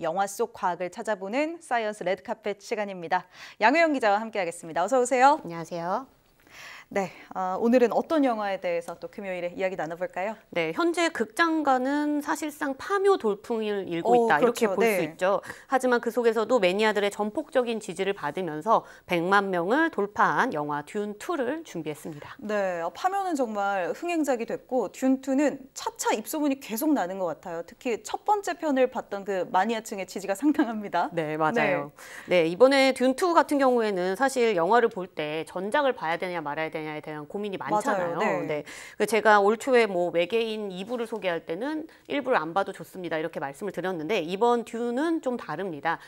영화 속 과학을 찾아보는 사이언스 레드카펫 시간입니다. 양효영 기자와 함께하겠습니다. 어서 오세요. 안녕하세요. 네, 어, 오늘은 어떤 영화에 대해서 또 금요일에 이야기 나눠볼까요? 네, 현재 극장가는 사실상 파묘 돌풍을 일고 있다 그렇죠. 이렇게 볼수 네. 있죠. 하지만 그 속에서도 매니아들의 전폭적인 지지를 받으면서 100만 명을 돌파한 영화 듄 2를 준비했습니다. 네, 어, 파묘는 정말 흥행작이 됐고 듄 2는 차차 입소문이 계속 나는 것 같아요. 특히 첫 번째 편을 봤던 그 마니아층의 지지가 상당합니다. 네, 맞아요. 네, 네 이번에 듄2 같은 경우에는 사실 영화를 볼 때 전작을 봐야 되냐 말아야 되냐에 대한 고민이 많잖아요. 맞아요. 네. 네. 제가 올 초에 뭐 외계인 2부를 소개할 때는 1부를 안 봐도 좋습니다. 이렇게 말씀을 드렸는데 이번 듄은 좀 다릅니다.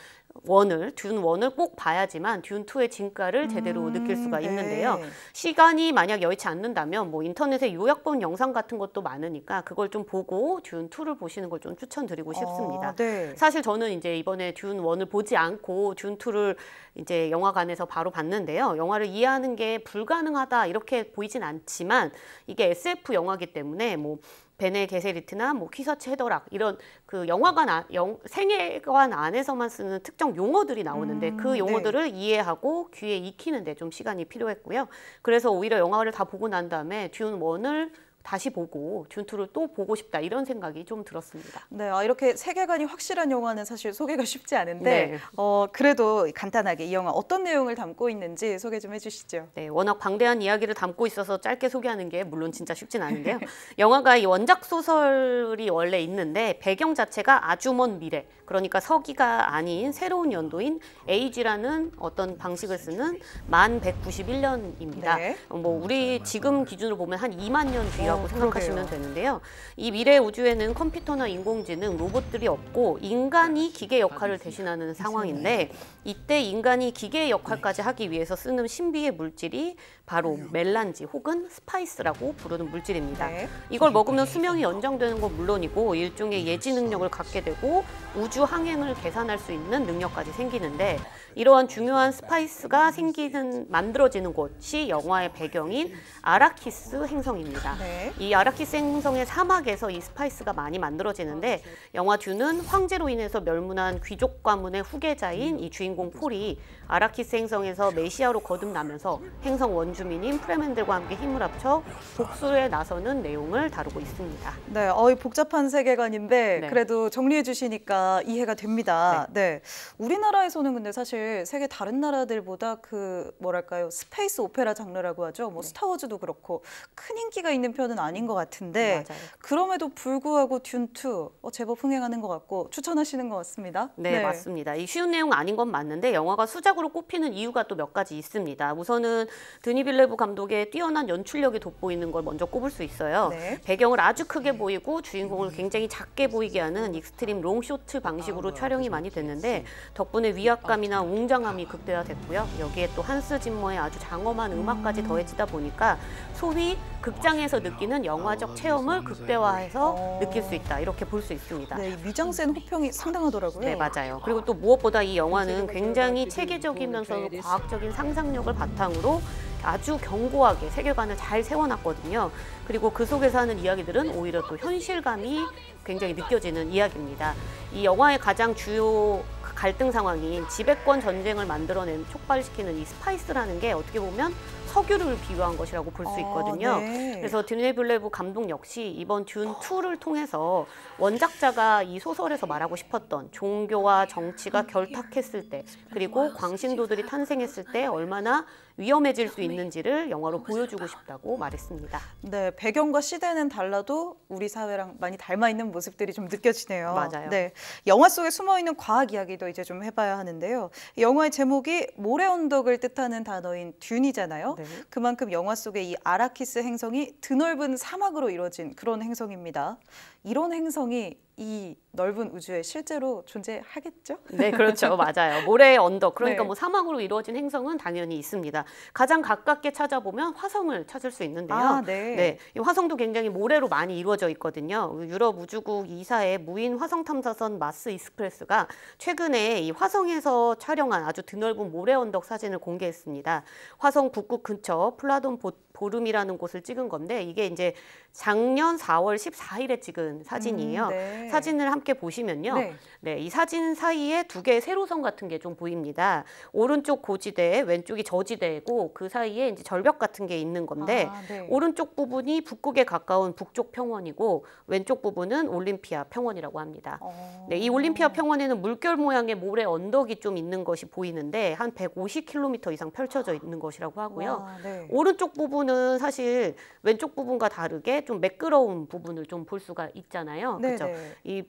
원을 듄 원을 꼭 봐야지만 듄 2의 진가를 제대로 음, 느낄 수가 네. 있는데요. 시간이 만약 여의치 않는다면 뭐 인터넷에 요약본 영상 같은 것도 많으니까 그걸 좀 보고 듄 2를 보시는 걸 좀 추천드리고 아, 싶습니다. 아, 네. 사실 저는 이제 이번에 듄1을 보지 않고 듄 2를 이제 영화관에서 바로 봤는데요. 영화를 이해하는 게 불가능하다 하다 이렇게 보이진 않지만 이게 SF 영화기 때문에 뭐 베네 게세리트나 뭐 퀴서체 헤더락 이런 그 영화관 안, 아, 영, 생애관 안에서만 쓰는 특정 용어들이 나오는데 그 음, 그 용어들을 네. 이해하고 귀에 익히는데 좀 시간이 필요했고요. 그래서 오히려 영화를 다 보고 난 다음에 듀온 원을 다시 보고 준투를 또 보고 싶다 이런 생각이 좀 들었습니다. 네, 아, 이렇게 세계관이 확실한 영화는 사실 소개가 쉽지 않은데 네. 어, 그래도 간단하게 이 영화 어떤 내용을 담고 있는지 소개 좀 해주시죠. 네, 워낙 방대한 이야기를 담고 있어서 짧게 소개하는 게 물론 진짜 쉽진 않은데요. 영화가 이 원작 소설이 원래 있는데 배경 자체가 아주 먼 미래 그러니까 서기가 아닌 새로운 연도인 에이지라는 어떤 방식을 쓰는 만 191년입니다. 네. 뭐 음, 우리 지금 기준으로 보면 한 2만 년 뒤라고 어, 생각하시면 되는데요. 이 미래 우주에는 컴퓨터나 인공지능, 로봇들이 없고 인간이 아, 기계 역할을 대신하는 상황인데 이때 인간이 기계 역할까지 네. 하기 위해서 쓰는 신비의 물질이 바로 멜란지 혹은 스파이스라고 부르는 물질입니다. 네. 이걸 먹으면 수명이 연장되는 건 물론이고 일종의 예지 능력을 갖게 되고 우주 항행을 계산할 수 있는 능력까지 생기는데 이러한 중요한 스파이스가 생기는 만들어지는 곳이 영화의 배경인 아라키스 행성입니다. 네. 이 아라키스 행성의 사막에서 이 스파이스가 많이 만들어지는데 영화 듀는 황제로 인해서 멸문한 귀족 가문의 후계자인 이 주인공 폴이 아라키스 행성에서 메시아로 거듭나면서 행성 원주 원주민인 프레멘들과 함께 힘을 합쳐 복수에 나서는 내용을 다루고 있습니다. 네, 어 복잡한 세계관인데 네. 그래도 정리해 주시니까 이해가 됩니다. 네. 네. 우리나라에서는 근데 사실 세계 다른 나라들보다 그 뭐랄까요 스페이스 오페라 장르라고 하죠. 뭐 네. 스타워즈도 그렇고 큰 인기가 있는 편은 아닌 것 같은데 맞아요. 그럼에도 불구하고 듄투 어, 제법 흥행하는 것 같고 추천하시는 것 같습니다. 네, 네, 맞습니다. 이 쉬운 내용 아닌 건 맞는데 영화가 수작으로 꼽히는 이유가 또 몇 가지 있습니다. 우선은 드니 빌레브 감독의 뛰어난 연출력이 돋보이는 걸 먼저 꼽을 수 있어요. 네. 배경을 아주 크게 보이고 주인공을 굉장히 작게 보이게 하는 익스트림 롱쇼트 방식으로 아, 촬영이 많이 그렇죠. 됐는데 덕분에 위압감이나 아, 그렇죠. 웅장함이 극대화됐고요. 여기에 또 한스 짐머의 아주 장엄한 음. 음악까지 더해지다 보니까 소위 극장에서 느끼는 영화적 아, 체험을 극대화해서 어. 느낄 수 있다 이렇게 볼 수 있습니다. 네, 미장센 호평이 상당하더라고요. 네, 맞아요. 그리고 또 무엇보다 이 영화는 굉장히 체계적이면서 과학적인 상상력을 바탕으로 아주 견고하게 세계관을 잘 세워놨거든요. 그리고 그 속에서 하는 이야기들은 오히려 또 현실감이 굉장히 느껴지는 이야기입니다. 이 영화의 가장 주요 그 갈등 상황인 지배권 전쟁을 만들어낸 촉발시키는 이 스파이스라는 게 어떻게 보면 석유를 비유한 것이라고 볼수 아, 있거든요. 아, 네. 그래서 드네 블레브 감독 역시 이번 듄투를 통해서 원작자가 이 소설에서 말하고 싶었던 종교와 정치가 음, 결탁했을 때 예. 그리고 아, 광신도들이 탄생했을 때 얼마나 위험해질 수 네. 있는지를 영화로 보여주고 싶다고 말했습니다. 네, 배경과 시대는 달라도 우리 사회랑 많이 닮아 있는 모습들이 좀 느껴지네요. 맞아요. 네, 영화 속에 숨어 있는 과학 이야기도 이제 좀 해봐야 하는데요. 영화의 제목이 모래 언덕을 뜻하는 단어인 듄이잖아요. 네. 그만큼 영화 속의 이 아라키스 행성이 드넓은 사막으로 이루어진 그런 행성입니다. 이런 행성이 이 넓은 우주에 실제로 존재하겠죠? 네, 그렇죠. 맞아요. 모래의 언덕, 그러니까 네. 뭐사망으로 이루어진 행성은 당연히 있습니다. 가장 가깝게 찾아보면 화성을 찾을 수 있는데요. 아, 네. 네. 이 화성도 굉장히 모래로 많이 이루어져 있거든요. 유럽 우주국 이사의 무인 화성 탐사선 마스 익스프레스가 최근에 이 화성에서 촬영한 아주 드넓은 모래 언덕 사진을 공개했습니다. 화성 북극 근처 플라돈 보트 보름이라는 곳을 찍은 건데 이게 이제 작년 4월 14일에 찍은 사진이에요. 음, 네. 사진을 함께 보시면요. 네. 네. 이 사진 사이에 두 개의 세로선 같은 게 좀 보입니다. 오른쪽 고지대, 왼쪽이 저지대고 그 사이에 이제 절벽 같은 게 있는 건데 아, 네. 오른쪽 부분이 북극에 가까운 북쪽 평원이고 왼쪽 부분은 올림피아 평원이라고 합니다. 어... 네, 이 올림피아 평원에는 물결 모양의 모래 언덕이 좀 있는 것이 보이는데 한 150km 이상 펼쳐져 있는 것이라고 하고요. 와, 네. 오른쪽 부분 경우는 사실 왼쪽 부분과 다르게 좀 매끄러운 부분을 좀 볼 수가 있잖아요. 그렇죠? 이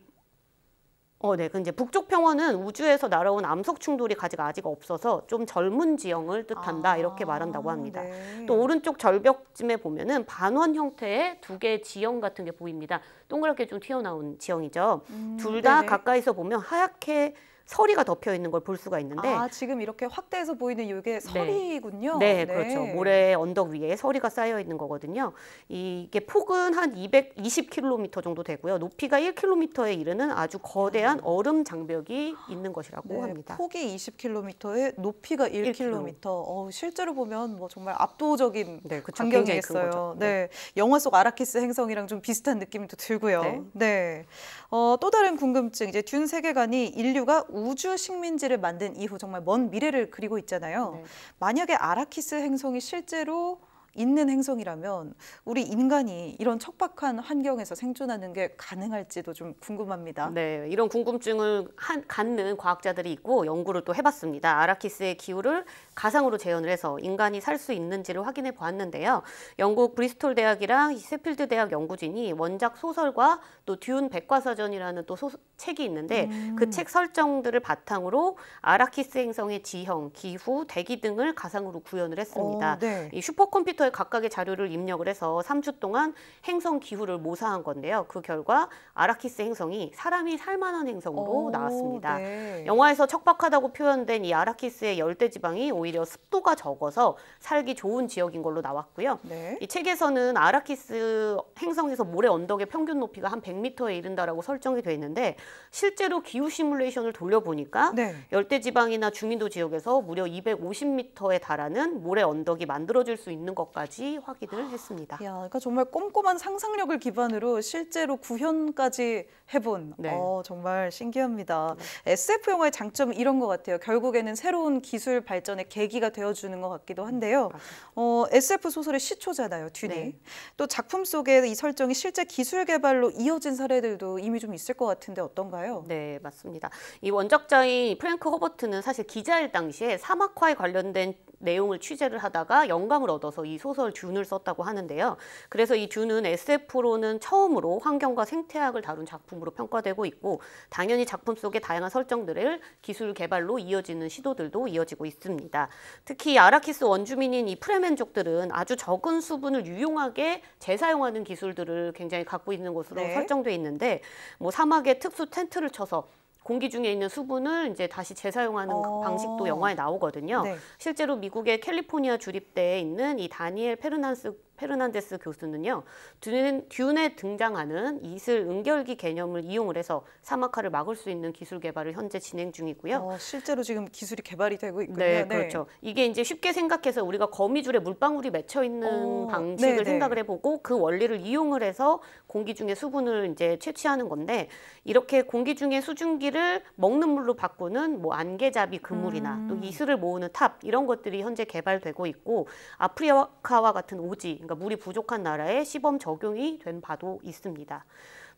어, 네. 근데 북쪽 평원은 우주에서 날아온 암석 충돌이 아직 아직 없어서 좀 젊은 지형을 뜻한다 아, 이렇게 말한다고 합니다. 네. 또 오른쪽 절벽쯤에 보면은 반원 형태의 두 개의 지형 같은 게 보입니다. 동그랗게 좀 튀어나온 지형이죠. 음, 둘다 가까이서 보면 하얗게 서리가 덮여 있는 걸 볼 수가 있는데 아, 지금 이렇게 확대해서 보이는 이게 네. 서리군요. 네, 네, 네. 그렇죠. 모래 언덕 위에 서리가 쌓여 있는 거거든요. 이게 폭은 한 220km 정도 되고요. 높이가 1km에 이르는 아주 거대한 아. 얼음 장벽이 있는 것이라고 네, 합니다. 폭이 20km에 높이가 1km. 1km. 어, 실제로 보면 뭐 정말 압도적인 네, 그쵸, 광경이겠어요. 네. 네. 영화 속 아라키스 행성이랑 좀 비슷한 느낌도 들고요. 네. 네. 어, 또 다른 궁금증 이제 듄 세계관이 인류가 우주 식민지를 만든 이후 정말 먼 미래를 그리고 있잖아요. 네. 만약에 아라키스 행성이 실제로 있는 행성이라면 우리 인간이 이런 척박한 환경에서 생존하는 게 가능할지도 좀 궁금합니다. 네, 이런 궁금증을 한, 갖는 과학자들이 있고 연구를 또 해봤습니다. 아라키스의 기후를 가상으로 재현을 해서 인간이 살 수 있는지를 확인해 보았는데요. 영국 브리스톨 대학이랑 세필드 대학 연구진이 원작 소설과 또 듀운 백과사전이라는 또 소, 책이 있는데 그 음. 그책 설정들을 바탕으로 아라키스 행성의 지형, 기후, 대기 등을 가상으로 구현을 했습니다. 어, 네. 이 슈퍼컴퓨터 컴퓨터에 각각의 자료를 입력을 해서 3주 동안 행성 기후를 모사한 건데요. 그 결과 아라키스 행성이 사람이 살만한 행성으로 오, 나왔습니다. 네. 영화에서 척박하다고 표현된 이 아라키스의 열대 지방이 오히려 습도가 적어서 살기 좋은 지역인 걸로 나왔고요. 네. 이 책에서는 아라키스 행성에서 모래 언덕의 평균 높이가 한 100m에 이른다라고 설정이 되어 있는데 실제로 기후 시뮬레이션을 돌려보니까 네. 열대 지방이나 중인도 지역에서 무려 250m에 달하는 모래 언덕이 만들어질 수 있는 것까 것까지 확인을 했습니다. 야, 그러니까 정말 꼼꼼한 상상력을 기반으로 실제로 구현까지 해본 네. 어, 정말 신기합니다. 네. SF 영화의 장점 이런 것 같아요. 결국에는 새로운 기술 발전의 계기가 되어주는 것 같기도 한데요. 음, 어, SF 소설의 시초잖아요, 듀니. 네. 또 작품 속의 이 설정이 실제 기술 개발로 이어진 사례들도 이미 좀 있을 것 같은데 어떤가요? 네, 맞습니다. 이 원작자인 프랭크 허버트는 사실 기자일 당시에 사막화에 관련된 내용을 취재를 하다가 영감을 얻어서 이 소설 듄을 썼다고 하는데요. 그래서 이 듄은 SF로는 처음으로 환경과 생태학을 다룬 작품으로 평가되고 있고 당연히 작품 속의 다양한 설정들을 기술 개발로 이어지는 시도들도 이어지고 있습니다. 특히 아라키스 원주민인 이 프레멘족들은 아주 적은 수분을 유용하게 재사용하는 기술들을 굉장히 갖고 있는 것으로 네. 설정돼 있는데 뭐 사막에 특수 텐트를 쳐서 공기 중에 있는 수분을 이제 다시 재사용하는 어... 방식도 영화에 나오거든요. 네. 실제로 미국의 캘리포니아 주립대에 있는 이 다니엘 페르난스 페르난데스 교수는요. 듄, 에 등장하는 이슬 응결기 개념을 이용을 해서 사막화를 막을 수 있는 기술 개발을 현재 진행 중이고요. 어, 실제로 지금 기술이 개발이 되고 있군요. 네, 네. 그렇죠. 이게 이제 쉽게 생각해서 우리가 거미줄에 물방울이 맺혀 있는 어, 방식을 네네. 네. 생각을 해보고 그 원리를 이용을 해서 공기 중에 수분을 이제 채취하는 건데 이렇게 공기 중에 수증기를 먹는 물로 바꾸는 뭐 안개잡이 그물이나 음. 또 이슬을 모으는 탑 이런 것들이 현재 개발되고 있고 아프리카와 같은 오지 그러니까 물이 부족한 나라에 시범 적용이 된 바도 있습니다.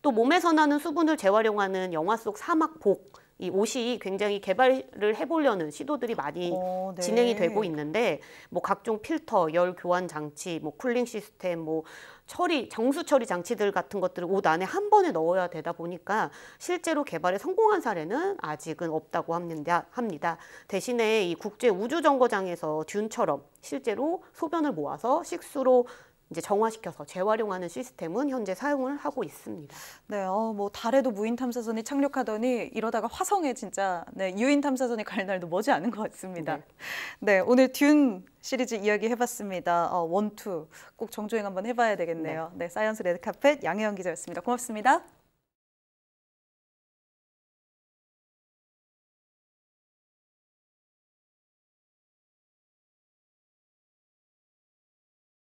또 몸에서 나는 수분을 재활용하는 영화 속 사막복 이 옷이 굉장히 개발을 해보려는 시도들이 많이 오, 어, 네. 진행이 되고 있는데 뭐 각종 필터, 열 교환 장치, 뭐 쿨링 시스템, 뭐 처리, 정수 처리 장치들 같은 것들을 옷 안에 한 번에 넣어야 되다 보니까 실제로 개발에 성공한 사례는 아직은 없다고 합니다. 대신에 이 국제 우주정거장에서 듄처럼 실제로 소변을 모아서 식수로 이제 정화시켜서 재활용하는 시스템은 현재 사용을 하고 있습니다. 네, 어, 뭐 달에도 무인 탐사선이 착륙하더니 이러다가 화성에 진짜 네, 유인 탐사선이 갈 날도 머지 않은 것 같습니다. 네, 네 오늘 듄 시리즈 이야기 해봤습니다. 어, 원투 꼭 정주행 한번 해봐야 되겠네요. 네, 네 사이언스 레드카펫 양혜영 기자였습니다. 고맙습니다.